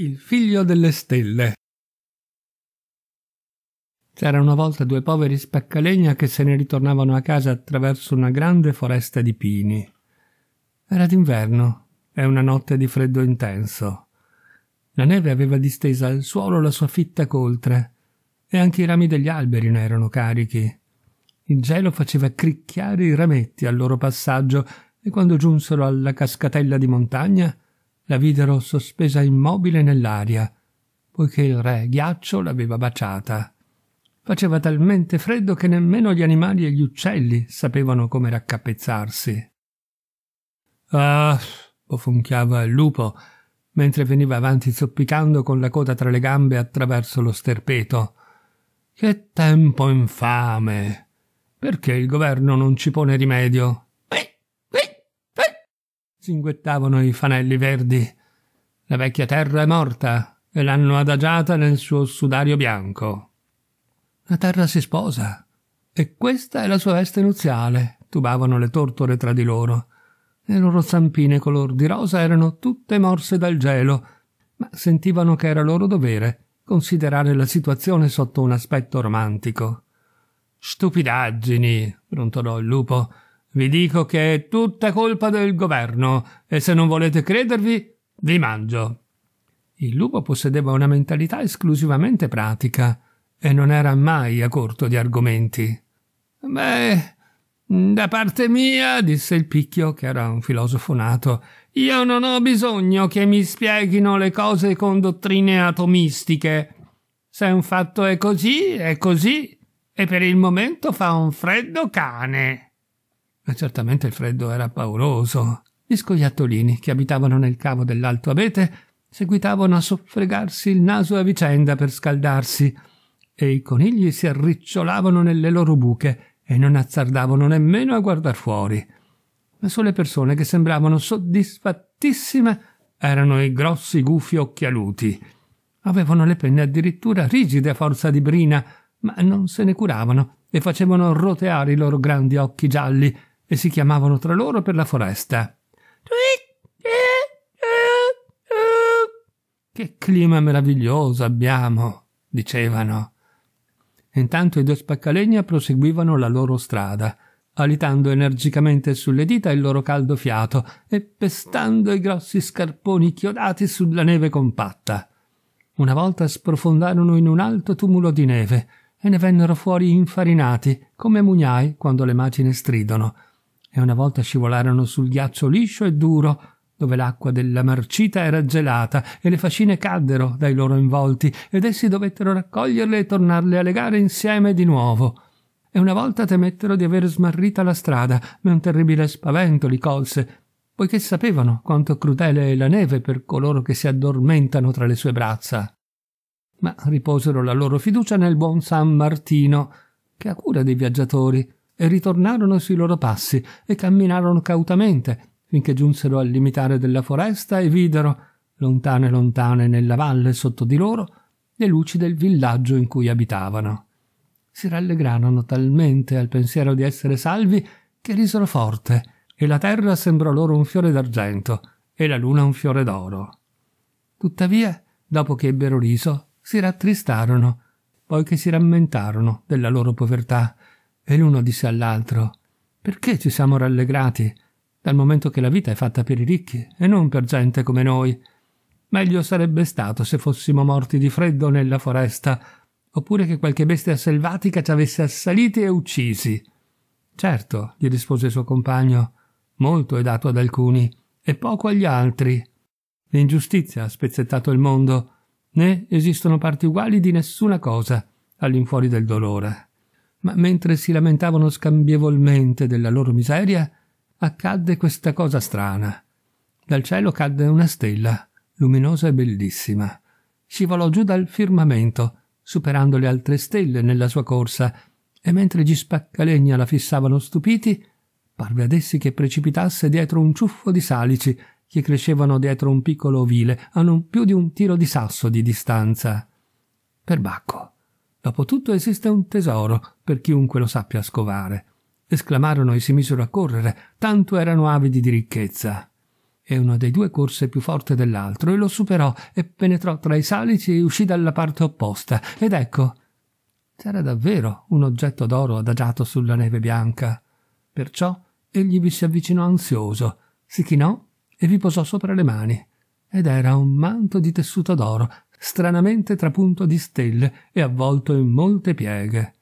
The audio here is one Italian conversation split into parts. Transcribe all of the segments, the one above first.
Il figlio delle stelle. C'era una volta due poveri spaccalegna che se ne ritornavano a casa attraverso una grande foresta di pini. Era d'inverno e una notte di freddo intenso. La neve aveva distesa al suolo la sua fitta coltre e anche i rami degli alberi ne erano carichi. Il gelo faceva cricchiare i rametti al loro passaggio e quando giunsero alla cascatella di montagna la videro sospesa immobile nell'aria, poiché il re ghiaccio l'aveva baciata. Faceva talmente freddo che nemmeno gli animali e gli uccelli sapevano come raccapezzarsi. Ah, bofonchiava il lupo, mentre veniva avanti zoppicando con la coda tra le gambe attraverso lo sterpeto. Che tempo infame! Perché il governo non ci pone rimedio? stinguettavano i fanelli verdi. La vecchia terra è morta e l'hanno adagiata nel suo sudario bianco. La terra si sposa e questa è la sua veste nuziale, tubavano le tortore tra di loro. Le loro zampine color di rosa erano tutte morse dal gelo, ma sentivano che era loro dovere considerare la situazione sotto un aspetto romantico. Stupidaggini, brontolò il lupo vi dico che è tutta colpa del governo e se non volete credervi, vi mangio. Il lupo possedeva una mentalità esclusivamente pratica e non era mai a corto di argomenti. Beh, da parte mia, disse il picchio, che era un filosofo nato, io non ho bisogno che mi spieghino le cose con dottrine atomistiche. Se un fatto è così, è così, e per il momento fa un freddo cane. Ma certamente il freddo era pauroso. Gli scoiattolini, che abitavano nel cavo dell'alto abete, seguitavano a soffregarsi il naso a vicenda per scaldarsi, e i conigli si arricciolavano nelle loro buche e non azzardavano nemmeno a guardar fuori. Le sole persone che sembravano soddisfattissime erano i grossi gufi occhialuti. Avevano le penne addirittura rigide a forza di brina, ma non se ne curavano e facevano roteare i loro grandi occhi gialli e si chiamavano tra loro per la foresta. Che clima meraviglioso abbiamo, dicevano. Intanto i due spaccalegna proseguivano la loro strada, alitando energicamente sulle dita il loro caldo fiato e pestando i grossi scarponi chiodati sulla neve compatta. Una volta sprofondarono in un alto tumulo di neve e ne vennero fuori infarinati, come mugnai quando le macine stridono, e una volta scivolarono sul ghiaccio liscio e duro, dove l'acqua della marcita era gelata e le fascine caddero dai loro involti ed essi dovettero raccoglierle e tornarle a legare insieme di nuovo. E una volta temettero di aver smarrita la strada, ma un terribile spavento li colse, poiché sapevano quanto crudele è la neve per coloro che si addormentano tra le sue braccia. Ma riposero la loro fiducia nel buon San Martino, che ha cura dei viaggiatori, e ritornarono sui loro passi e camminarono cautamente finché giunsero al limitare della foresta e videro, lontane lontane nella valle sotto di loro, le luci del villaggio in cui abitavano. Si rallegrarono talmente al pensiero di essere salvi che risero forte, e la terra sembrò loro un fiore d'argento e la luna un fiore d'oro. Tuttavia, dopo che ebbero riso, si rattristarono, poiché si rammentarono della loro povertà e l'uno disse all'altro Perché ci siamo rallegrati? Dal momento che la vita è fatta per i ricchi e non per gente come noi. Meglio sarebbe stato se fossimo morti di freddo nella foresta, oppure che qualche bestia selvatica ci avesse assaliti e uccisi. Certo, gli rispose il suo compagno, molto è dato ad alcuni e poco agli altri. L'ingiustizia ha spezzettato il mondo, né esistono parti uguali di nessuna cosa all'infuori del dolore ma mentre si lamentavano scambievolmente della loro miseria, accadde questa cosa strana. Dal cielo cadde una stella, luminosa e bellissima. Scivolò giù dal firmamento, superando le altre stelle nella sua corsa, e mentre gli spaccalegna la fissavano stupiti, parve ad essi che precipitasse dietro un ciuffo di salici che crescevano dietro un piccolo ovile a non più di un tiro di sasso di distanza. Perbacco Dopotutto esiste un tesoro per chiunque lo sappia scovare. Esclamarono e si misero a correre, tanto erano avidi di ricchezza. E uno dei due corse più forte dell'altro e lo superò e penetrò tra i salici e uscì dalla parte opposta. Ed ecco, c'era davvero un oggetto d'oro adagiato sulla neve bianca. Perciò egli vi si avvicinò ansioso, si chinò e vi posò sopra le mani. Ed era un manto di tessuto d'oro stranamente trapunto di stelle e avvolto in molte pieghe.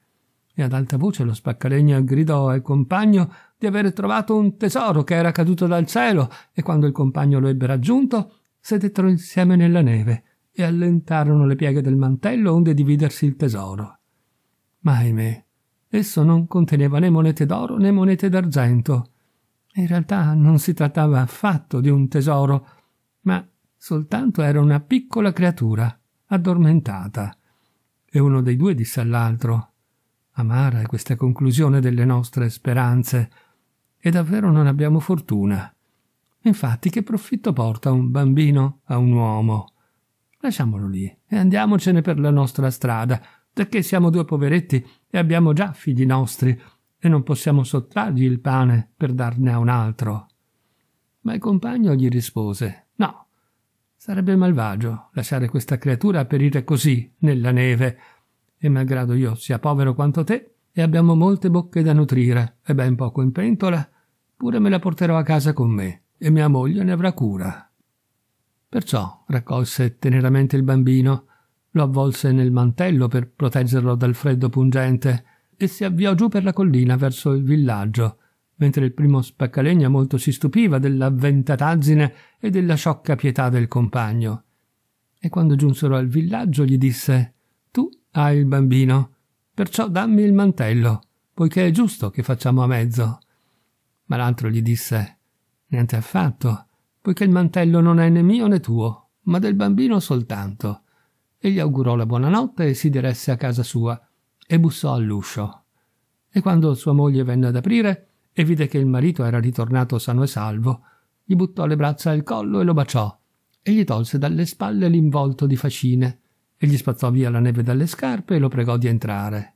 E ad alta voce lo spaccalegna gridò al compagno di aver trovato un tesoro che era caduto dal cielo e quando il compagno lo ebbe raggiunto sedettero insieme nella neve e allentarono le pieghe del mantello onde dividersi il tesoro. Ma ahimè, esso non conteneva né monete d'oro né monete d'argento. In realtà non si trattava affatto di un tesoro, ma Soltanto era una piccola creatura, addormentata. E uno dei due disse all'altro: Amara è questa conclusione delle nostre speranze. E davvero non abbiamo fortuna. Infatti, che profitto porta un bambino a un uomo? Lasciamolo lì e andiamocene per la nostra strada, perché siamo due poveretti e abbiamo già figli nostri e non possiamo sottrargli il pane per darne a un altro. Ma il compagno gli rispose Sarebbe malvagio lasciare questa creatura perire così nella neve. E malgrado io sia povero quanto te, e abbiamo molte bocche da nutrire e ben poco in pentola, pure me la porterò a casa con me, e mia moglie ne avrà cura. Perciò raccolse teneramente il bambino, lo avvolse nel mantello per proteggerlo dal freddo pungente, e si avviò giù per la collina verso il villaggio, mentre il primo spaccalegna molto si stupiva dell'avventataggine e della sciocca pietà del compagno. E quando giunsero al villaggio gli disse Tu hai il bambino, perciò dammi il mantello, poiché è giusto che facciamo a mezzo. Ma l'altro gli disse Niente affatto, poiché il mantello non è né mio né tuo, ma del bambino soltanto. E gli augurò la buonanotte e si diresse a casa sua e bussò all'uscio. E quando sua moglie venne ad aprire, e vide che il marito era ritornato sano e salvo, gli buttò le braccia al collo e lo baciò, e gli tolse dalle spalle l'involto di fascine, e gli spazzò via la neve dalle scarpe e lo pregò di entrare.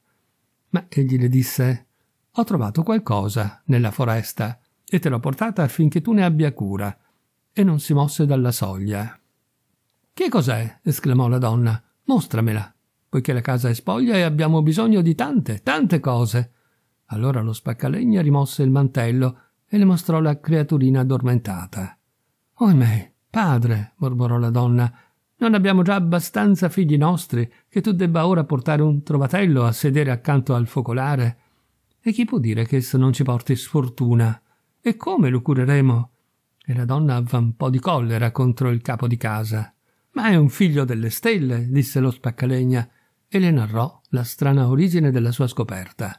Ma egli le disse Ho trovato qualcosa nella foresta e te l'ho portata affinché tu ne abbia cura, e non si mosse dalla soglia. Che cos'è? esclamò la donna. Mostramela, poiché la casa è spoglia e abbiamo bisogno di tante, tante cose. Allora lo spaccalegna rimosse il mantello e le mostrò la creaturina addormentata. Ohimè, padre, mormorò la donna, non abbiamo già abbastanza figli nostri che tu debba ora portare un trovatello a sedere accanto al focolare? E chi può dire che esso non ci porti sfortuna? E come lo cureremo? E la donna avvampò di collera contro il capo di casa. Ma è un figlio delle stelle, disse lo spaccalegna, e le narrò la strana origine della sua scoperta.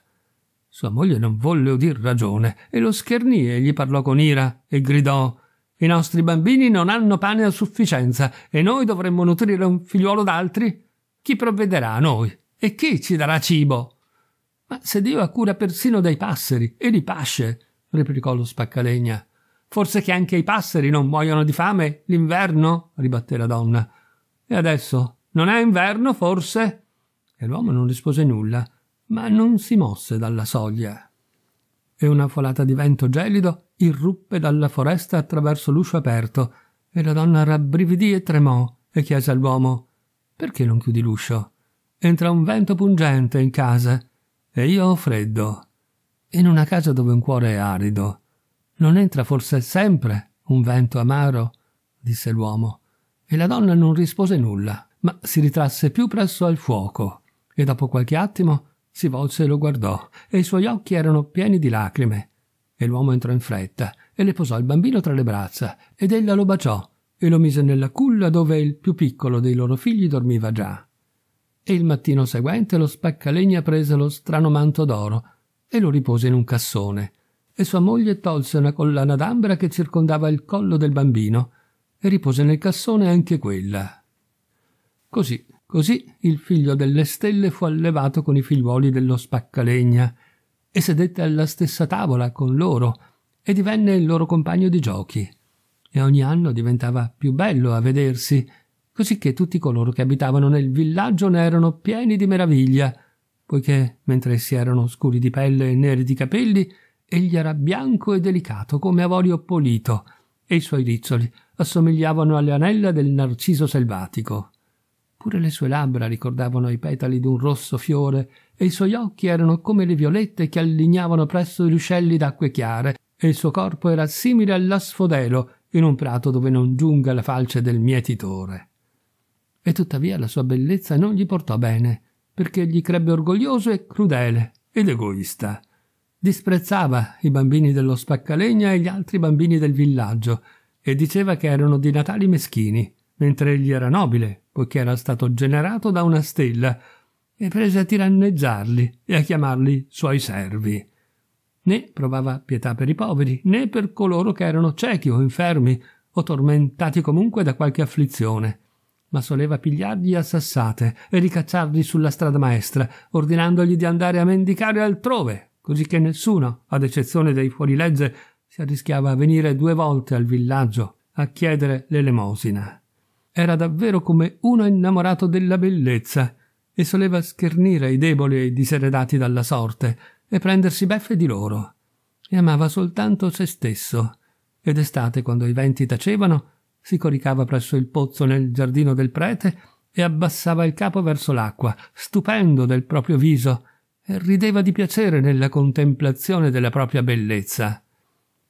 Sua moglie non volle udir ragione e lo schernì e gli parlò con ira e gridò i nostri bambini non hanno pane a sufficienza e noi dovremmo nutrire un figliuolo d'altri? Chi provvederà a noi? E chi ci darà cibo? Ma se Dio ha cura persino dei passeri e li pasce, replicò lo spaccalegna. Forse che anche i passeri non muoiono di fame l'inverno? ribatté la donna. E adesso non è inverno, forse? E l'uomo non rispose nulla ma non si mosse dalla soglia. E una folata di vento gelido irruppe dalla foresta attraverso l'uscio aperto, e la donna rabbrividì e tremò e chiese all'uomo Perché non chiudi l'uscio? Entra un vento pungente in casa e io ho freddo. In una casa dove un cuore è arido. Non entra forse sempre un vento amaro? disse l'uomo. E la donna non rispose nulla, ma si ritrasse più presso al fuoco, e dopo qualche attimo si volse e lo guardò, e i suoi occhi erano pieni di lacrime. E l'uomo entrò in fretta e le posò il bambino tra le braccia, ed ella lo baciò e lo mise nella culla dove il più piccolo dei loro figli dormiva già. E il mattino seguente lo spaccalegna prese lo strano manto d'oro e lo ripose in un cassone, e sua moglie tolse una collana d'ambra che circondava il collo del bambino e ripose nel cassone anche quella. Così Così il figlio delle stelle fu allevato con i figliuoli dello spaccalegna e sedette alla stessa tavola con loro e divenne il loro compagno di giochi. E ogni anno diventava più bello a vedersi, cosicché tutti coloro che abitavano nel villaggio ne erano pieni di meraviglia, poiché mentre essi erano scuri di pelle e neri di capelli, egli era bianco e delicato come avorio polito, e i suoi rizzoli assomigliavano alle anella del narciso selvatico. Pure le sue labbra ricordavano i petali d'un rosso fiore e i suoi occhi erano come le violette che allignavano presso gli uscelli d'acque chiare e il suo corpo era simile all'asfodelo in un prato dove non giunga la falce del mietitore. E tuttavia la sua bellezza non gli portò bene, perché gli crebbe orgoglioso e crudele ed egoista. Disprezzava i bambini dello spaccalegna e gli altri bambini del villaggio e diceva che erano di natali meschini mentre egli era nobile, poiché era stato generato da una stella, e prese a tiranneggiarli e a chiamarli suoi servi. Né provava pietà per i poveri, né per coloro che erano ciechi o infermi, o tormentati comunque da qualche afflizione, ma soleva pigliargli a sassate e ricacciarli sulla strada maestra, ordinandogli di andare a mendicare altrove, così che nessuno, ad eccezione dei fuorilegge, si arrischiava a venire due volte al villaggio a chiedere l'elemosina era davvero come uno innamorato della bellezza e soleva schernire i deboli e i diseredati dalla sorte e prendersi beffe di loro. E amava soltanto se stesso. Ed estate, quando i venti tacevano, si coricava presso il pozzo nel giardino del prete e abbassava il capo verso l'acqua, stupendo del proprio viso, e rideva di piacere nella contemplazione della propria bellezza.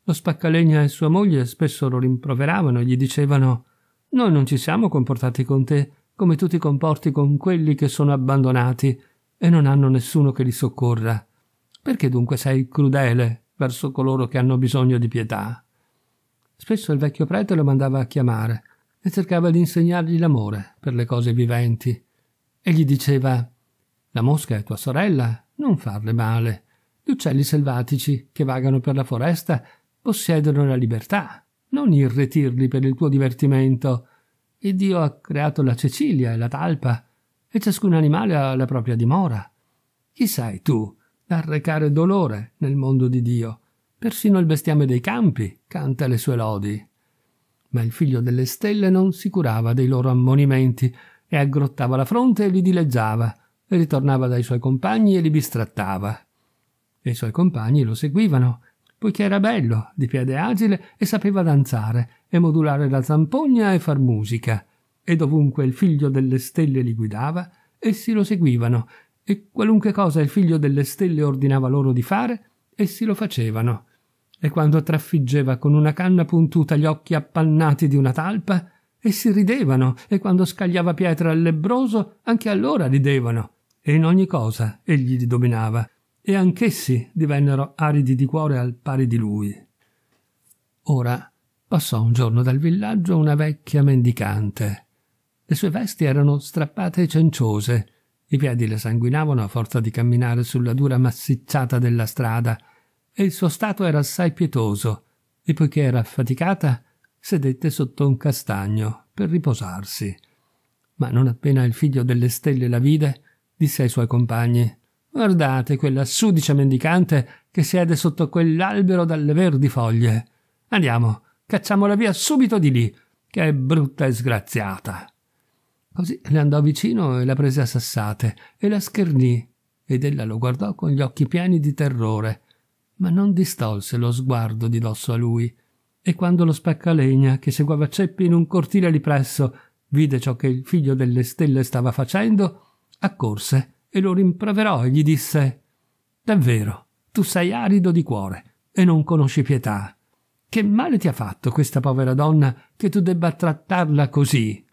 Lo spaccalegna e sua moglie spesso lo rimproveravano e gli dicevano noi non ci siamo comportati con te come tu ti comporti con quelli che sono abbandonati e non hanno nessuno che li soccorra. Perché dunque sei crudele verso coloro che hanno bisogno di pietà? Spesso il vecchio prete lo mandava a chiamare e cercava di insegnargli l'amore per le cose viventi. E gli diceva La mosca è tua sorella, non farle male. Gli uccelli selvatici che vagano per la foresta possiedono la libertà non irretirli per il tuo divertimento. Il Dio ha creato la cecilia e la talpa, e ciascun animale ha la propria dimora. Chi sei tu da recare dolore nel mondo di Dio? Persino il bestiame dei campi canta le sue lodi. Ma il figlio delle stelle non si curava dei loro ammonimenti e aggrottava la fronte e li dileggiava, e ritornava dai suoi compagni e li bistrattava. E i suoi compagni lo seguivano poiché era bello, di piede agile e sapeva danzare e modulare la zampogna e far musica. E dovunque il figlio delle stelle li guidava, essi lo seguivano, e qualunque cosa il figlio delle stelle ordinava loro di fare, essi lo facevano. E quando traffiggeva con una canna puntuta gli occhi appannati di una talpa, essi ridevano, e quando scagliava pietra al lebbroso, anche allora ridevano. E in ogni cosa egli li dominava, e anch'essi divennero aridi di cuore al pari di lui. Ora passò un giorno dal villaggio una vecchia mendicante. Le sue vesti erano strappate e cenciose, i piedi le sanguinavano a forza di camminare sulla dura massicciata della strada, e il suo stato era assai pietoso, e poiché era affaticata, sedette sotto un castagno per riposarsi. Ma non appena il figlio delle stelle la vide, disse ai suoi compagni Guardate quella sudicia mendicante che siede sotto quell'albero dalle verdi foglie. Andiamo, cacciamola via subito di lì, che è brutta e sgraziata. Così le andò vicino e la prese a sassate e la schernì, ed ella lo guardò con gli occhi pieni di terrore, ma non distolse lo sguardo di dosso a lui. E quando lo spaccalegna, che seguava Ceppi in un cortile lì presso, vide ciò che il figlio delle stelle stava facendo, accorse e lo rimproverò e gli disse Davvero, tu sei arido di cuore e non conosci pietà. Che male ti ha fatto questa povera donna che tu debba trattarla così?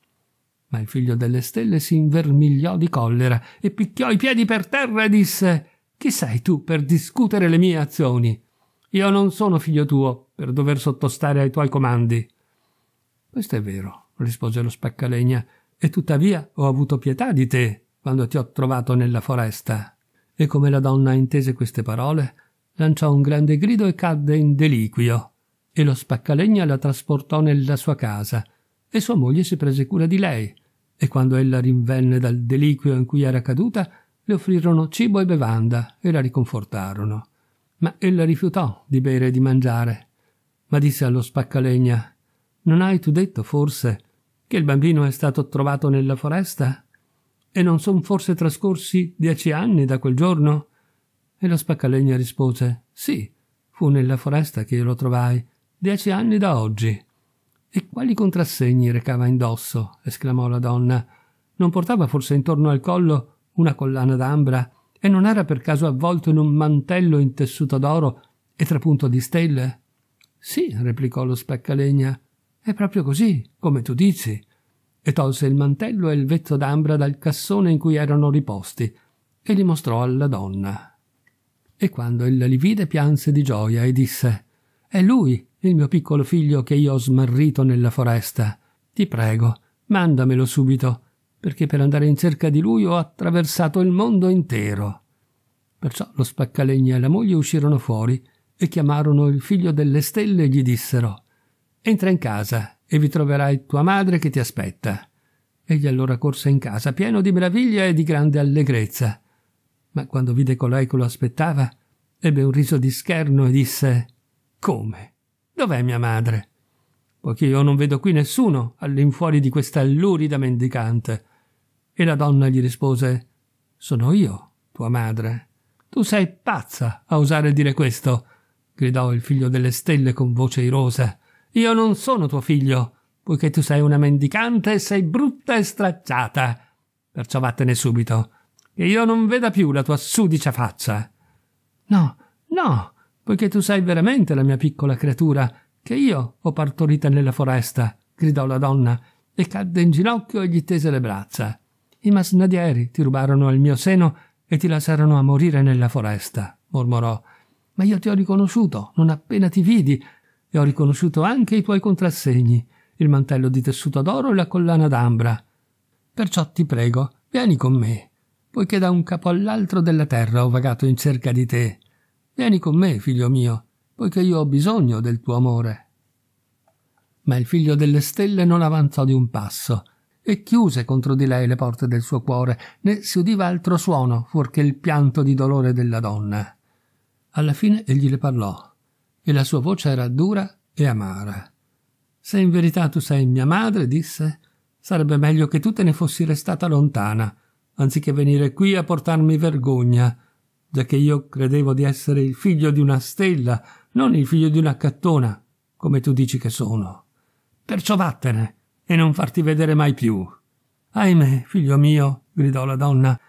Ma il figlio delle stelle si invermigliò di collera e picchiò i piedi per terra e disse Chi sei tu per discutere le mie azioni? Io non sono figlio tuo per dover sottostare ai tuoi comandi. Questo è vero, rispose lo spaccalegna, e tuttavia ho avuto pietà di te quando ti ho trovato nella foresta. E come la donna intese queste parole, lanciò un grande grido e cadde in deliquio. E lo spaccalegna la trasportò nella sua casa, e sua moglie si prese cura di lei. E quando ella rinvenne dal deliquio in cui era caduta, le offrirono cibo e bevanda e la riconfortarono. Ma ella rifiutò di bere e di mangiare. Ma disse allo spaccalegna: Non hai tu detto, forse, che il bambino è stato trovato nella foresta? E non son forse trascorsi dieci anni da quel giorno? E lo spaccalegna rispose Sì, fu nella foresta che io lo trovai, dieci anni da oggi. E quali contrassegni recava indosso? esclamò la donna. Non portava forse intorno al collo una collana d'ambra e non era per caso avvolto in un mantello intessuto d'oro e trapunto di stelle? Sì, replicò lo spaccalegna. È proprio così, come tu dici e tolse il mantello e il vezzo d'ambra dal cassone in cui erano riposti e li mostrò alla donna. E quando ella li vide pianse di gioia e disse È lui, il mio piccolo figlio che io ho smarrito nella foresta. Ti prego, mandamelo subito, perché per andare in cerca di lui ho attraversato il mondo intero. Perciò lo spaccalegna e la moglie uscirono fuori e chiamarono il figlio delle stelle e gli dissero Entra in casa e vi troverai tua madre che ti aspetta. Egli allora corse in casa, pieno di meraviglia e di grande allegrezza. Ma quando vide colei che lo aspettava, ebbe un riso di scherno e disse Come? Dov'è mia madre? Poiché io non vedo qui nessuno all'infuori di questa lurida mendicante. E la donna gli rispose Sono io, tua madre. Tu sei pazza a osare dire questo, gridò il figlio delle stelle con voce irosa. Io non sono tuo figlio, poiché tu sei una mendicante e sei brutta e stracciata. Perciò vattene subito, che io non veda più la tua sudicia faccia. No, no, poiché tu sei veramente la mia piccola creatura, che io ho partorita nella foresta, gridò la donna, e cadde in ginocchio e gli tese le braccia. I masnadieri ti rubarono il mio seno e ti lasciarono a morire nella foresta, mormorò. Ma io ti ho riconosciuto, non appena ti vidi, e ho riconosciuto anche i tuoi contrassegni, il mantello di tessuto d'oro e la collana d'ambra. Perciò ti prego, vieni con me, poiché da un capo all'altro della terra ho vagato in cerca di te. Vieni con me, figlio mio, poiché io ho bisogno del tuo amore. Ma il figlio delle stelle non avanzò di un passo, e chiuse contro di lei le porte del suo cuore, né si udiva altro suono fuorché il pianto di dolore della donna. Alla fine egli le parlò e la sua voce era dura e amara. Se in verità tu sei mia madre, disse, sarebbe meglio che tu te ne fossi restata lontana, anziché venire qui a portarmi vergogna, giacché io credevo di essere il figlio di una stella, non il figlio di una cattona, come tu dici che sono. Perciò vattene e non farti vedere mai più. Ahimè, figlio mio, gridò la donna,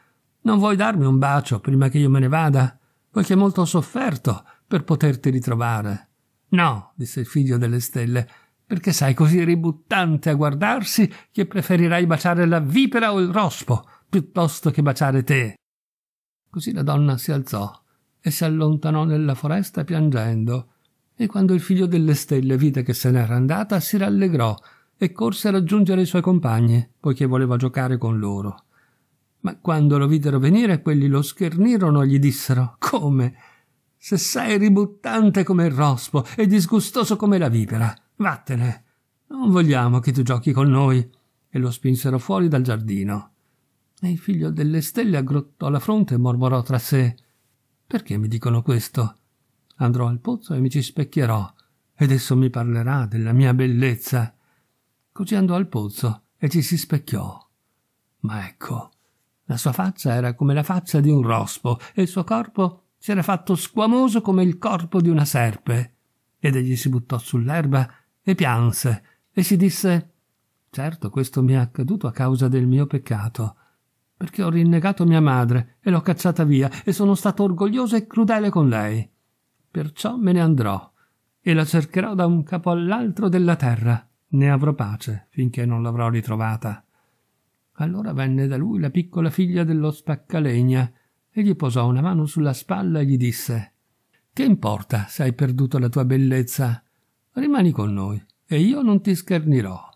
non vuoi darmi un bacio prima che io me ne vada, poiché molto ho sofferto per poterti ritrovare. No, disse il figlio delle stelle, perché sei così ributtante a guardarsi che preferirai baciare la vipera o il rospo piuttosto che baciare te. Così la donna si alzò e si allontanò nella foresta piangendo, e quando il figlio delle stelle vide che se n'era andata, si rallegrò e corse a raggiungere i suoi compagni, poiché voleva giocare con loro. Ma quando lo videro venire, quelli lo schernirono e gli dissero Come? se sei ributtante come il rospo e disgustoso come la vipera, vattene. Non vogliamo che tu giochi con noi. E lo spinsero fuori dal giardino. E il figlio delle stelle aggrottò la fronte e mormorò tra sé. Perché mi dicono questo? Andrò al pozzo e mi ci specchierò, ed esso mi parlerà della mia bellezza. Così andò al pozzo e ci si specchiò. Ma ecco, la sua faccia era come la faccia di un rospo e il suo corpo si era fatto squamoso come il corpo di una serpe ed egli si buttò sull'erba e pianse e si disse Certo, questo mi è accaduto a causa del mio peccato, perché ho rinnegato mia madre e l'ho cacciata via e sono stato orgoglioso e crudele con lei. Perciò me ne andrò e la cercherò da un capo all'altro della terra. Ne avrò pace finché non l'avrò ritrovata. Allora venne da lui la piccola figlia dello spaccalegna e gli posò una mano sulla spalla e gli disse Che importa se hai perduto la tua bellezza? Rimani con noi e io non ti schernirò.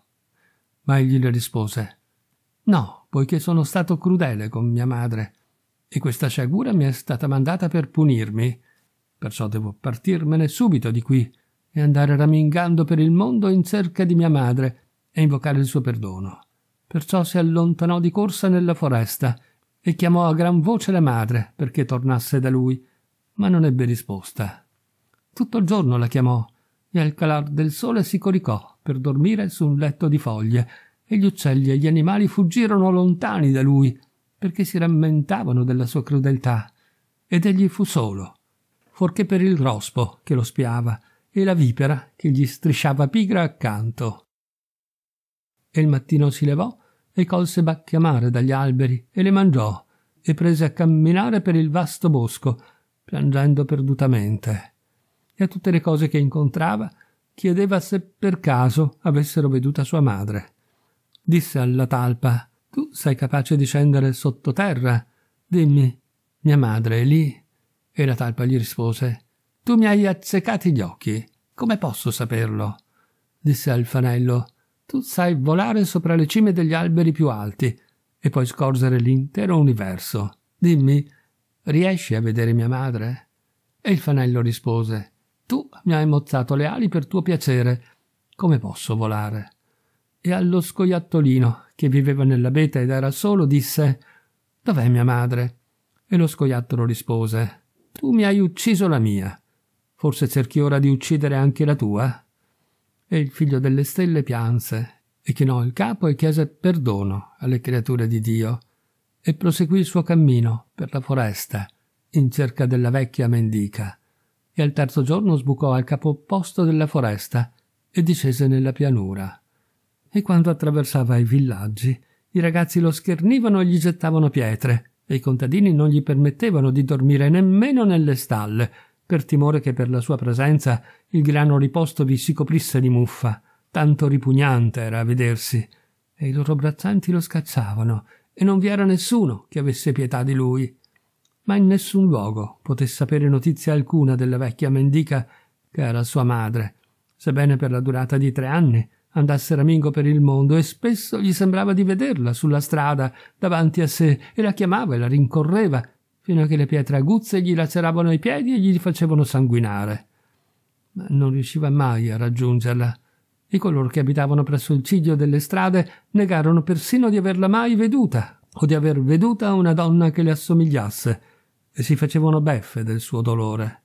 Ma egli le rispose No, poiché sono stato crudele con mia madre e questa sciagura mi è stata mandata per punirmi, perciò devo partirmene subito di qui e andare ramingando per il mondo in cerca di mia madre e invocare il suo perdono. Perciò si allontanò di corsa nella foresta e chiamò a gran voce la madre perché tornasse da lui, ma non ebbe risposta. Tutto il giorno la chiamò e al calar del sole si coricò per dormire su un letto di foglie e gli uccelli e gli animali fuggirono lontani da lui perché si rammentavano della sua crudeltà ed egli fu solo, fuorché per il rospo che lo spiava e la vipera che gli strisciava pigra accanto. E il mattino si levò e colse bacchiamare dagli alberi e le mangiò e prese a camminare per il vasto bosco, piangendo perdutamente. E a tutte le cose che incontrava chiedeva se per caso avessero veduta sua madre. Disse alla talpa Tu sei capace di scendere sottoterra? Dimmi, mia madre è lì? E la talpa gli rispose Tu mi hai azzecati gli occhi. Come posso saperlo? disse al fanello tu sai volare sopra le cime degli alberi più alti e puoi scorgere l'intero universo. Dimmi, riesci a vedere mia madre? E il fanello rispose, tu mi hai mozzato le ali per tuo piacere. Come posso volare? E allo scoiattolino, che viveva nell'abete ed era solo, disse, dov'è mia madre? E lo scoiattolo rispose, tu mi hai ucciso la mia. Forse cerchi ora di uccidere anche la tua? e il figlio delle stelle pianse e chinò il capo e chiese perdono alle creature di Dio e proseguì il suo cammino per la foresta in cerca della vecchia mendica e al terzo giorno sbucò al capo opposto della foresta e discese nella pianura. E quando attraversava i villaggi, i ragazzi lo schernivano e gli gettavano pietre, e i contadini non gli permettevano di dormire nemmeno nelle stalle, per timore che per la sua presenza il grano riposto vi si coprisse di muffa, tanto ripugnante era a vedersi, e i loro braccianti lo scacciavano, e non vi era nessuno che avesse pietà di lui. Ma in nessun luogo poté sapere notizia alcuna della vecchia mendica che era sua madre, sebbene per la durata di tre anni andasse ramingo per il mondo e spesso gli sembrava di vederla sulla strada davanti a sé e la chiamava e la rincorreva fino a che le pietre aguzze gli laceravano i piedi e gli facevano sanguinare. Ma non riusciva mai a raggiungerla. E coloro che abitavano presso il ciglio delle strade negarono persino di averla mai veduta o di aver veduta una donna che le assomigliasse e si facevano beffe del suo dolore.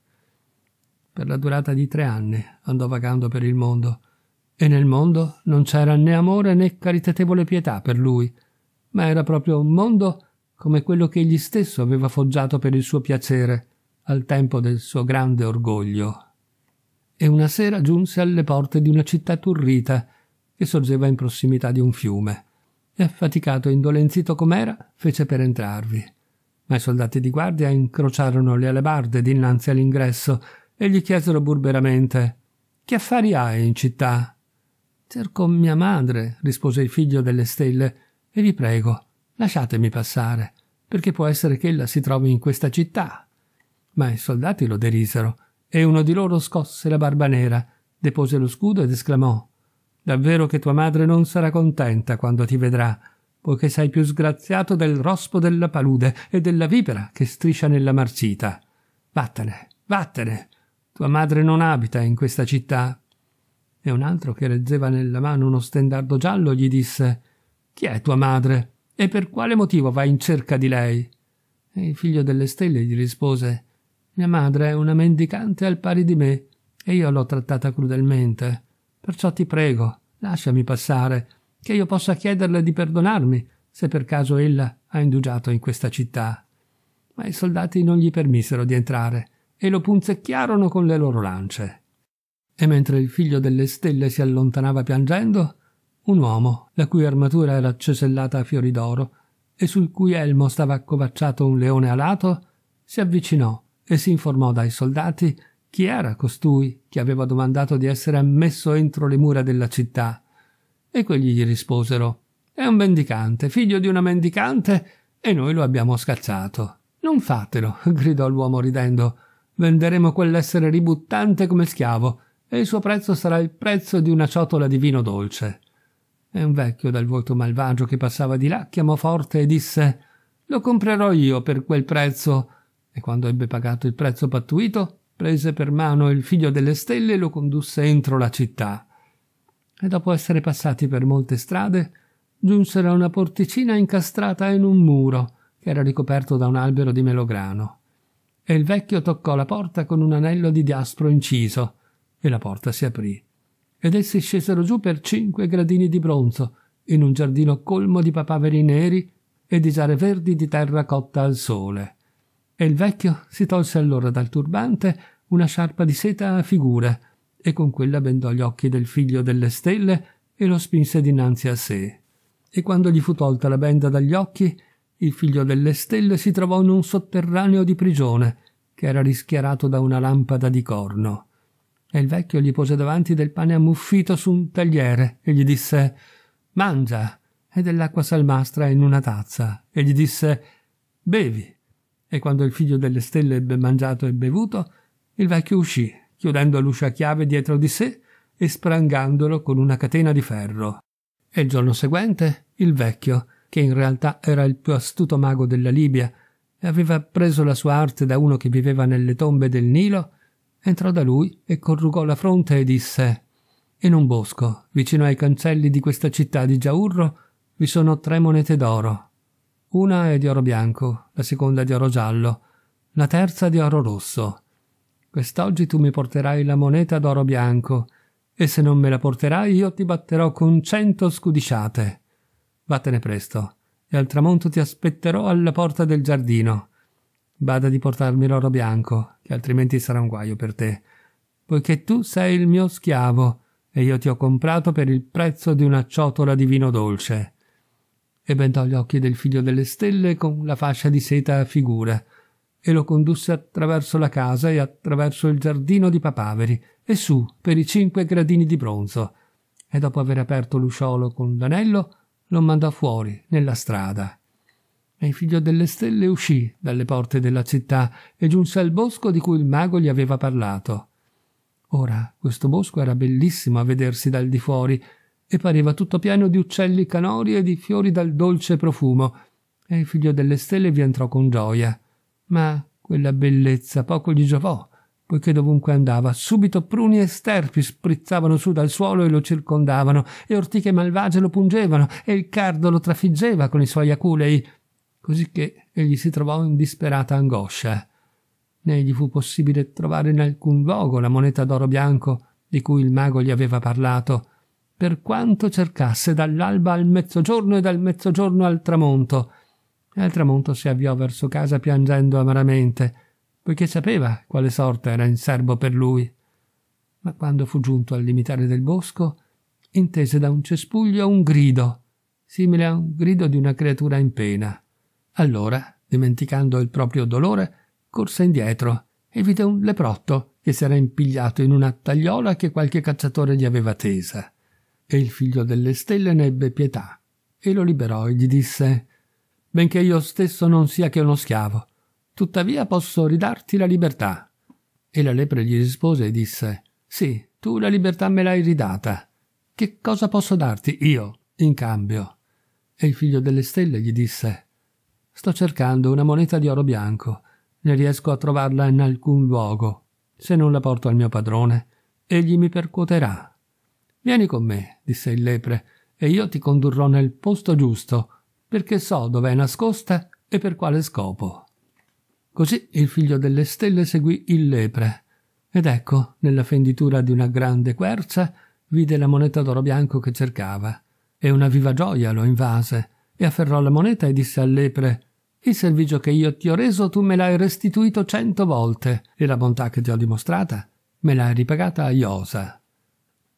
Per la durata di tre anni andò vagando per il mondo e nel mondo non c'era né amore né caritatevole pietà per lui, ma era proprio un mondo come quello che egli stesso aveva foggiato per il suo piacere, al tempo del suo grande orgoglio. E una sera giunse alle porte di una città turrita, che sorgeva in prossimità di un fiume, e affaticato e indolenzito com'era, fece per entrarvi. Ma i soldati di guardia incrociarono le alebarde dinanzi all'ingresso e gli chiesero burberamente Che affari hai in città? Cerco mia madre, rispose il figlio delle stelle, e vi prego, lasciatemi passare perché può essere che ella si trovi in questa città. Ma i soldati lo derisero, e uno di loro scosse la barba nera, depose lo scudo ed esclamò Davvero che tua madre non sarà contenta quando ti vedrà, poiché sei più sgraziato del rospo della palude e della vipera che striscia nella marcita. Vattene, vattene. Tua madre non abita in questa città. E un altro che reggeva nella mano uno stendardo giallo gli disse Chi è tua madre? E per quale motivo vai in cerca di lei? E il figlio delle stelle gli rispose Mia madre è una mendicante al pari di me, e io l'ho trattata crudelmente. Perciò ti prego, lasciami passare, che io possa chiederle di perdonarmi, se per caso ella ha indugiato in questa città. Ma i soldati non gli permisero di entrare, e lo punzecchiarono con le loro lance. E mentre il figlio delle stelle si allontanava piangendo, un uomo, la cui armatura era cesellata a fiori d'oro e sul cui elmo stava accovacciato un leone alato, si avvicinò e si informò dai soldati chi era costui che aveva domandato di essere ammesso entro le mura della città. E quelli gli risposero È un mendicante, figlio di una mendicante, e noi lo abbiamo scacciato. Non fatelo, gridò l'uomo ridendo. Venderemo quell'essere ributtante come schiavo, e il suo prezzo sarà il prezzo di una ciotola di vino dolce e un vecchio dal volto malvagio che passava di là chiamò forte e disse lo comprerò io per quel prezzo e quando ebbe pagato il prezzo pattuito prese per mano il figlio delle stelle e lo condusse entro la città e dopo essere passati per molte strade giunsero a una porticina incastrata in un muro che era ricoperto da un albero di melograno e il vecchio toccò la porta con un anello di diaspro inciso e la porta si aprì ed essi scesero giù per cinque gradini di bronzo, in un giardino colmo di papaveri neri e di giare verdi di terra cotta al sole. E il vecchio si tolse allora dal turbante una sciarpa di seta a figure e con quella bendò gli occhi del figlio delle stelle e lo spinse dinanzi a sé. E quando gli fu tolta la benda dagli occhi, il figlio delle stelle si trovò in un sotterraneo di prigione che era rischiarato da una lampada di corno e il vecchio gli pose davanti del pane ammuffito su un tagliere e gli disse mangia e dell'acqua salmastra in una tazza e gli disse bevi e quando il figlio delle stelle ebbe mangiato e bevuto il vecchio uscì chiudendo l'uscio a chiave dietro di sé e sprangandolo con una catena di ferro e il giorno seguente il vecchio che in realtà era il più astuto mago della Libia e aveva preso la sua arte da uno che viveva nelle tombe del Nilo entrò da lui e corrugò la fronte e disse In un bosco, vicino ai cancelli di questa città di Giaurro, vi sono tre monete d'oro. Una è di oro bianco, la seconda di oro giallo, la terza di oro rosso. Quest'oggi tu mi porterai la moneta d'oro bianco, e se non me la porterai io ti batterò con cento scudisciate. Vattene presto, e al tramonto ti aspetterò alla porta del giardino Bada di portarmi l'oro bianco, che altrimenti sarà un guaio per te, poiché tu sei il mio schiavo e io ti ho comprato per il prezzo di una ciotola di vino dolce. E bendò gli occhi del figlio delle stelle con la fascia di seta a figura, e lo condusse attraverso la casa e attraverso il giardino di papaveri, e su per i cinque gradini di bronzo, e dopo aver aperto l'usciolo con l'anello, lo mandò fuori nella strada e il figlio delle stelle uscì dalle porte della città e giunse al bosco di cui il mago gli aveva parlato. Ora questo bosco era bellissimo a vedersi dal di fuori e pareva tutto pieno di uccelli canori e di fiori dal dolce profumo, e il figlio delle stelle vi entrò con gioia. Ma quella bellezza poco gli giovò, poiché dovunque andava subito pruni e sterpi sprizzavano su dal suolo e lo circondavano, e ortiche malvagie lo pungevano, e il cardo lo trafiggeva con i suoi aculei cosicché egli si trovò in disperata angoscia. Né gli fu possibile trovare in alcun luogo la moneta d'oro bianco di cui il mago gli aveva parlato, per quanto cercasse dall'alba al mezzogiorno e dal mezzogiorno al tramonto. E al tramonto si avviò verso casa piangendo amaramente, poiché sapeva quale sorte era in serbo per lui. Ma quando fu giunto al limitare del bosco, intese da un cespuglio un grido, simile a un grido di una creatura in pena. Allora, dimenticando il proprio dolore, corse indietro e vide un leprotto che si era impigliato in una tagliola che qualche cacciatore gli aveva tesa. E il figlio delle stelle ne ebbe pietà e lo liberò e gli disse Benché io stesso non sia che uno schiavo, tuttavia posso ridarti la libertà. E la lepre gli rispose e disse Sì, tu la libertà me l'hai ridata. Che cosa posso darti io in cambio? E il figlio delle stelle gli disse Sto cercando una moneta di oro bianco. Non riesco a trovarla in alcun luogo. Se non la porto al mio padrone, egli mi percuoterà. Vieni con me, disse il lepre, e io ti condurrò nel posto giusto, perché so dove è nascosta e per quale scopo. Così il figlio delle stelle seguì il lepre, ed ecco, nella fenditura di una grande quercia, vide la moneta d'oro bianco che cercava, e una viva gioia lo invase, e afferrò la moneta e disse al lepre il servigio che io ti ho reso tu me l'hai restituito cento volte e la bontà che ti ho dimostrata me l'hai ripagata a iosa.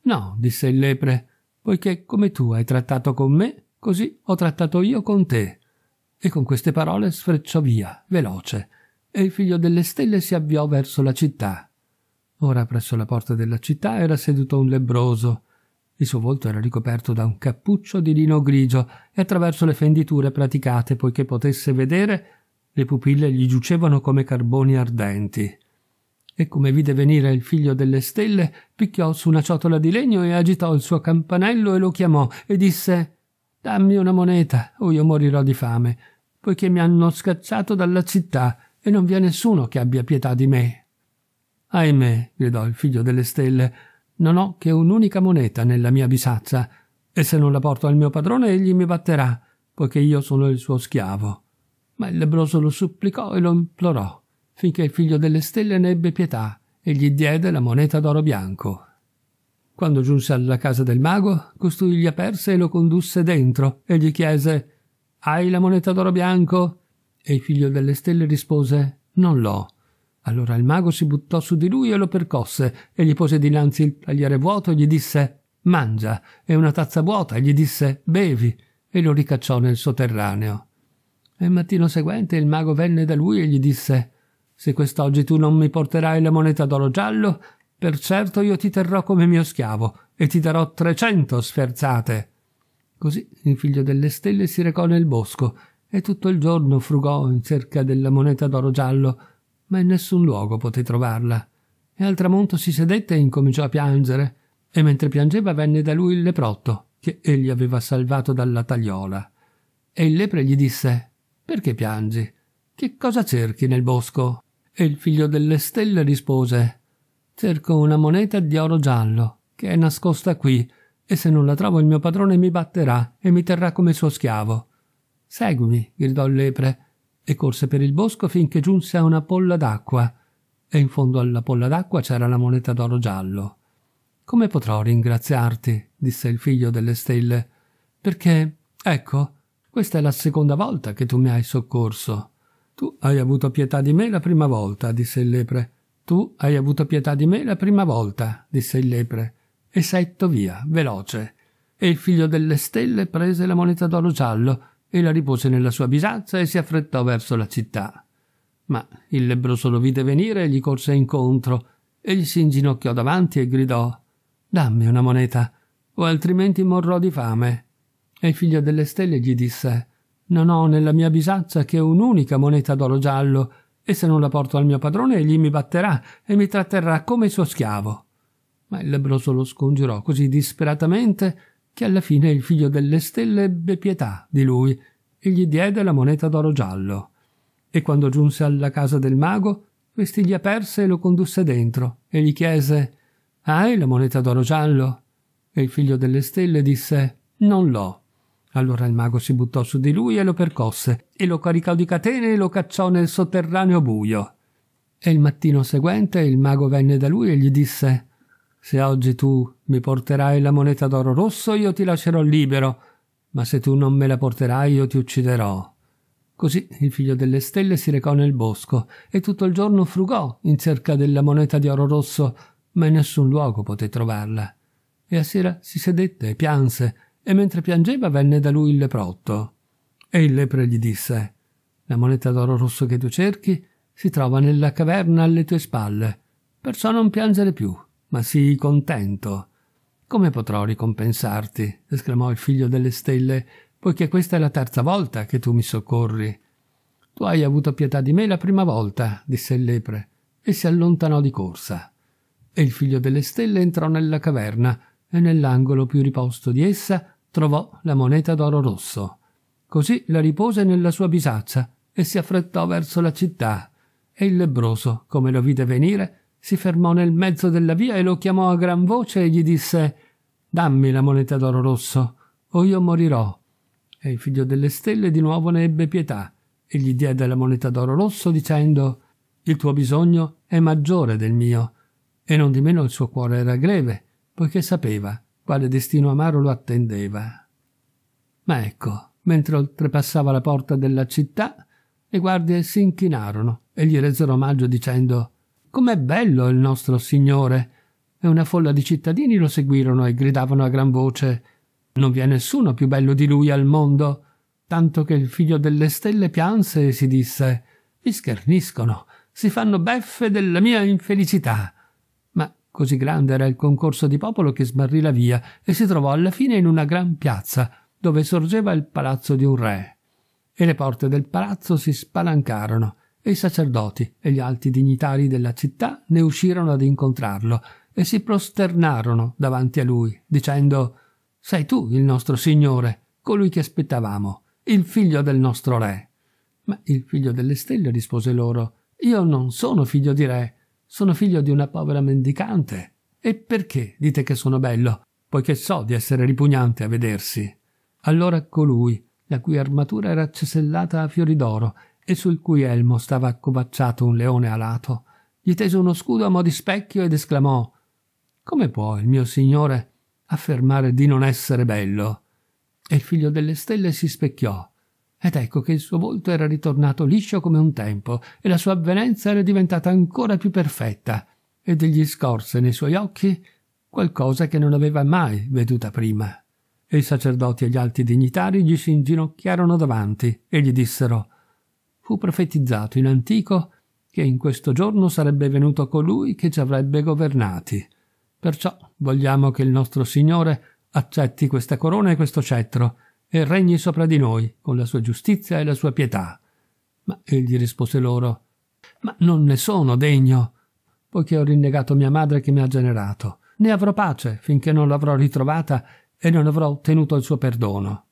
No, disse il lepre, poiché come tu hai trattato con me, così ho trattato io con te. E con queste parole sfrecciò via, veloce, e il figlio delle stelle si avviò verso la città. Ora presso la porta della città era seduto un lebroso, il suo volto era ricoperto da un cappuccio di lino grigio e attraverso le fenditure praticate poiché potesse vedere, le pupille gli giucevano come carboni ardenti. E come vide venire il figlio delle stelle, picchiò su una ciotola di legno e agitò il suo campanello e lo chiamò e disse Dammi una moneta o io morirò di fame, poiché mi hanno scacciato dalla città e non vi è nessuno che abbia pietà di me. Ahimè, gridò il figlio delle stelle, non ho che un'unica moneta nella mia bisaccia, e se non la porto al mio padrone egli mi batterà, poiché io sono il suo schiavo. Ma il lebroso lo supplicò e lo implorò, finché il figlio delle stelle ne ebbe pietà e gli diede la moneta d'oro bianco. Quando giunse alla casa del mago, costui gli aperse e lo condusse dentro e gli chiese Hai la moneta d'oro bianco? E il figlio delle stelle rispose Non l'ho. Allora il mago si buttò su di lui e lo percosse, e gli pose dinanzi il tagliere vuoto e gli disse mangia, e una tazza vuota e gli disse bevi, e lo ricacciò nel sotterraneo. E il mattino seguente il mago venne da lui e gli disse Se quest'oggi tu non mi porterai la moneta d'oro giallo, per certo io ti terrò come mio schiavo, e ti darò trecento sferzate. Così il figlio delle stelle si recò nel bosco, e tutto il giorno frugò in cerca della moneta d'oro giallo, ma in nessun luogo poté trovarla. E al tramonto si sedette e incominciò a piangere, e mentre piangeva venne da lui il leprotto, che egli aveva salvato dalla tagliola. E il lepre gli disse Perché piangi? Che cosa cerchi nel bosco? E il figlio delle stelle rispose Cerco una moneta di oro giallo, che è nascosta qui, e se non la trovo il mio padrone mi batterà e mi terrà come suo schiavo. Seguimi, gridò il lepre, e corse per il bosco finché giunse a una polla d'acqua e in fondo alla polla d'acqua c'era la moneta d'oro giallo. Come potrò ringraziarti? disse il figlio delle stelle, perché, ecco, questa è la seconda volta che tu mi hai soccorso. Tu hai avuto pietà di me la prima volta, disse il lepre. Tu hai avuto pietà di me la prima volta, disse il lepre. E saetto via, veloce. E il figlio delle stelle prese la moneta d'oro giallo e la ripose nella sua bisaccia e si affrettò verso la città. Ma il lebbroso lo vide venire e gli corse incontro. e gli si inginocchiò davanti e gridò Dammi una moneta, o altrimenti morrò di fame. E il figlio delle stelle gli disse Non ho nella mia bisaccia che un'unica moneta d'oro giallo, e se non la porto al mio padrone egli mi batterà e mi tratterrà come suo schiavo. Ma il lebbroso lo scongiurò così disperatamente che alla fine il figlio delle stelle ebbe pietà di lui e gli diede la moneta d'oro giallo. E quando giunse alla casa del mago, questi gli aperse e lo condusse dentro e gli chiese Hai la moneta d'oro giallo? E il figlio delle stelle disse Non l'ho. Allora il mago si buttò su di lui e lo percosse, e lo caricò di catene e lo cacciò nel sotterraneo buio. E il mattino seguente il mago venne da lui e gli disse se oggi tu mi porterai la moneta d'oro rosso, io ti lascerò libero, ma se tu non me la porterai, io ti ucciderò. Così il figlio delle stelle si recò nel bosco e tutto il giorno frugò in cerca della moneta di oro rosso, ma in nessun luogo poté trovarla. E a sera si sedette e pianse, e mentre piangeva venne da lui il leprotto. E il lepre gli disse La moneta d'oro rosso che tu cerchi si trova nella caverna alle tue spalle, perciò non piangere più ma sii contento. Come potrò ricompensarti? esclamò il figlio delle stelle, poiché questa è la terza volta che tu mi soccorri. Tu hai avuto pietà di me la prima volta, disse il lepre, e si allontanò di corsa. E il figlio delle stelle entrò nella caverna, e nell'angolo più riposto di essa trovò la moneta d'oro rosso. Così la ripose nella sua bisaccia e si affrettò verso la città, e il lebroso, come lo vide venire, si fermò nel mezzo della via e lo chiamò a gran voce e gli disse Dammi la moneta d'oro rosso, o io morirò. E il figlio delle stelle di nuovo ne ebbe pietà e gli diede la moneta d'oro rosso dicendo Il tuo bisogno è maggiore del mio. E non di meno il suo cuore era greve, poiché sapeva quale destino amaro lo attendeva. Ma ecco, mentre oltrepassava la porta della città, le guardie si inchinarono e gli resero omaggio dicendo Com'è bello il nostro Signore! E una folla di cittadini lo seguirono e gridavano a gran voce Non vi è nessuno più bello di lui al mondo! Tanto che il figlio delle stelle pianse e si disse Mi scherniscono, si fanno beffe della mia infelicità. Ma così grande era il concorso di popolo che smarrì la via e si trovò alla fine in una gran piazza dove sorgeva il palazzo di un re. E le porte del palazzo si spalancarono e i sacerdoti e gli alti dignitari della città ne uscirono ad incontrarlo e si prosternarono davanti a lui, dicendo Sei tu il nostro Signore, colui che aspettavamo, il figlio del nostro Re. Ma il figlio delle stelle rispose loro Io non sono figlio di Re, sono figlio di una povera mendicante. E perché dite che sono bello, poiché so di essere ripugnante a vedersi? Allora colui, la cui armatura era cesellata a fiori d'oro e sul cui elmo stava accovacciato un leone alato, gli tese uno scudo a mo' di specchio ed esclamò Come può il mio signore affermare di non essere bello? E il figlio delle stelle si specchiò, ed ecco che il suo volto era ritornato liscio come un tempo, e la sua avvenenza era diventata ancora più perfetta, ed egli scorse nei suoi occhi qualcosa che non aveva mai veduta prima. E i sacerdoti e gli alti dignitari gli si inginocchiarono davanti e gli dissero fu profetizzato in antico che in questo giorno sarebbe venuto colui che ci avrebbe governati. Perciò vogliamo che il nostro Signore accetti questa corona e questo cetro e regni sopra di noi con la sua giustizia e la sua pietà. Ma egli rispose loro Ma non ne sono degno, poiché ho rinnegato mia madre che mi ha generato. Ne avrò pace finché non l'avrò ritrovata e non avrò ottenuto il suo perdono.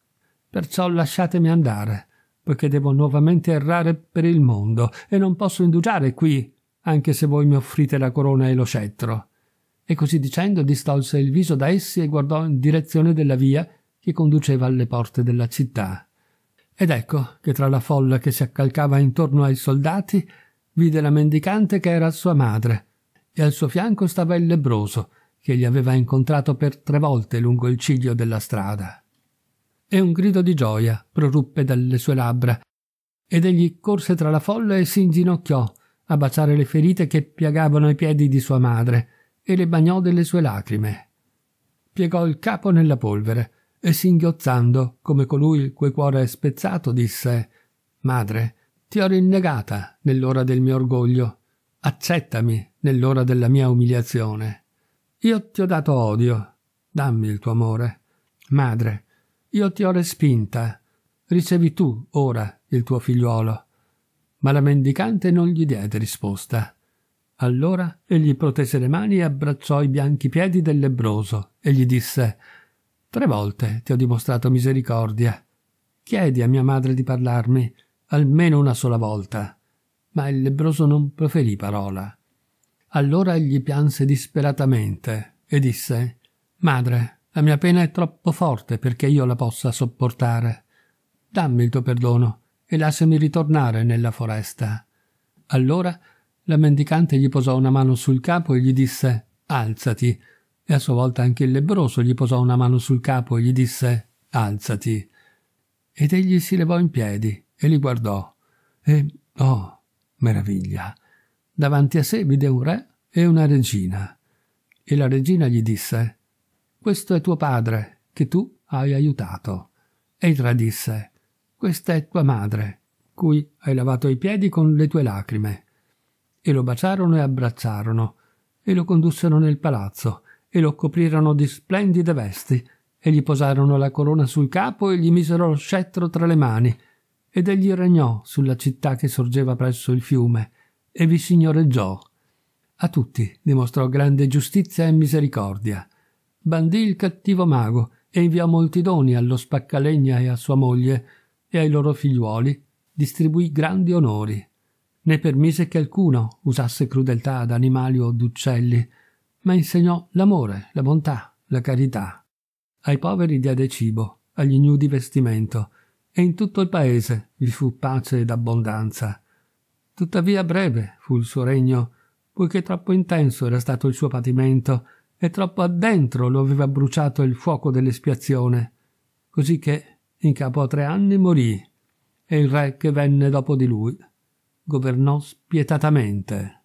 Perciò lasciatemi andare poiché devo nuovamente errare per il mondo e non posso indugiare qui, anche se voi mi offrite la corona e lo scettro. E così dicendo distolse il viso da essi e guardò in direzione della via che conduceva alle porte della città. Ed ecco che tra la folla che si accalcava intorno ai soldati vide la mendicante che era sua madre, e al suo fianco stava il lebroso, che gli aveva incontrato per tre volte lungo il ciglio della strada e un grido di gioia proruppe dalle sue labbra ed egli corse tra la folla e si inginocchiò a baciare le ferite che piagavano i piedi di sua madre e le bagnò delle sue lacrime. Piegò il capo nella polvere e singhiozzando, come colui il cui cuore è spezzato, disse Madre, ti ho rinnegata nell'ora del mio orgoglio, accettami nell'ora della mia umiliazione. Io ti ho dato odio, dammi il tuo amore. Madre, io ti ho respinta. Ricevi tu, ora, il tuo figliuolo. Ma la mendicante non gli diede risposta. Allora egli protese le mani e abbracciò i bianchi piedi del lebbroso e gli disse Tre volte ti ho dimostrato misericordia. Chiedi a mia madre di parlarmi, almeno una sola volta. Ma il lebbroso non proferì parola. Allora egli pianse disperatamente e disse Madre, la mia pena è troppo forte perché io la possa sopportare. Dammi il tuo perdono e lasciami ritornare nella foresta. Allora la mendicante gli posò una mano sul capo e gli disse Alzati. E a sua volta anche il lebbroso gli posò una mano sul capo e gli disse Alzati. Ed egli si levò in piedi e li guardò. E, oh, meraviglia! Davanti a sé vide un re e una regina. E la regina gli disse questo è tuo padre, che tu hai aiutato. E il re disse, Questa è tua madre, cui hai lavato i piedi con le tue lacrime. E lo baciarono e abbracciarono, e lo condussero nel palazzo, e lo coprirono di splendide vesti, e gli posarono la corona sul capo e gli misero lo scettro tra le mani, ed egli regnò sulla città che sorgeva presso il fiume, e vi signoreggiò. A tutti dimostrò grande giustizia e misericordia, bandì il cattivo mago e inviò molti doni allo spaccalegna e a sua moglie e ai loro figliuoli, distribuì grandi onori. Ne permise che alcuno usasse crudeltà ad animali o ad uccelli, ma insegnò l'amore, la bontà, la carità. Ai poveri diede cibo, agli ignudi vestimento, e in tutto il paese vi fu pace ed abbondanza. Tuttavia breve fu il suo regno, poiché troppo intenso era stato il suo patimento e troppo addentro lo aveva bruciato il fuoco dell'espiazione, così che, in capo a tre anni, morì, e il re che venne dopo di lui governò spietatamente.